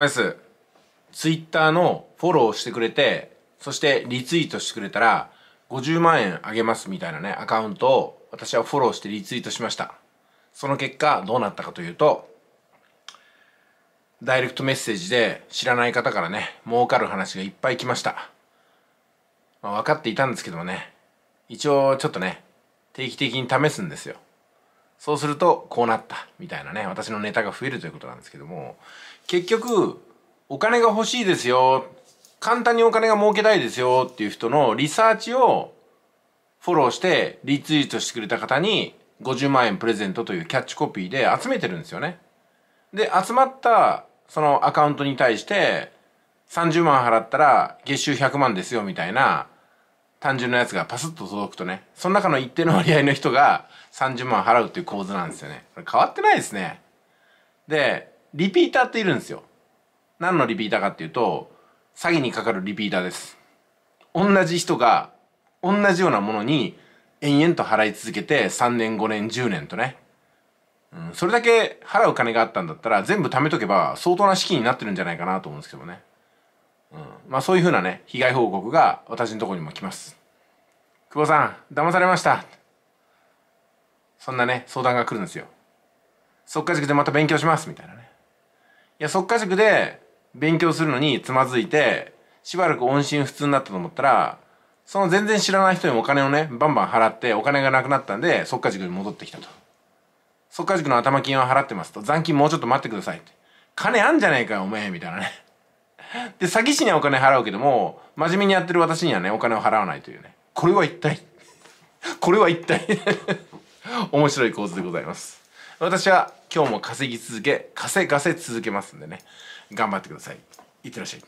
ですツイッターのフォローしてくれてそしてリツイートしてくれたら50万円あげますみたいなねアカウントを私はフォローしてリツイートしましたその結果どうなったかというとダイレクトメッセージで知らない方からね儲かる話がいっぱい来ました、まあ、分かっていたんですけどもね一応ちょっとね定期的に試すんですよそうするとこうなったみたいなね私のネタが増えるということなんですけども結局お金が欲しいですよ簡単にお金が儲けたいですよっていう人のリサーチをフォローしてリツイートしてくれた方に50万円プレゼントというキャッチコピーで集めてるんですよね。で集まったそのアカウントに対して30万払ったら月収100万ですよみたいな単純なやつがパスッと届くとね、その中の一定の割合の人が30万払うっていう構図なんですよね。これ変わってないですね。で、リピーターっているんですよ。何のリピーターかっていうと、詐欺にかかるリピーターです。同じ人が、同じようなものに延々と払い続けて3年、5年、10年とね。うん、それだけ払う金があったんだったら全部貯めとけば相当な資金になってるんじゃないかなと思うんですけどね。まあ、そういうふうなね被害報告が私のとこにも来ます久保さん騙されましたそんなね相談が来るんですよ即家塾でまた勉強しますみたいなねいや即家塾で勉強するのにつまずいてしばらく音信不通になったと思ったらその全然知らない人にお金をねバンバン払ってお金がなくなったんで即家塾に戻ってきたと即家塾の頭金は払ってますと残金もうちょっと待ってくださいって金あんじゃねえかよおめえみたいなねで詐欺師にはお金払うけども真面目にやってる私にはねお金を払わないというねこれは一体これは一体 面白い構図でございます私は今日も稼ぎ続け稼がせ続けますんでね頑張ってくださいいってらっしゃい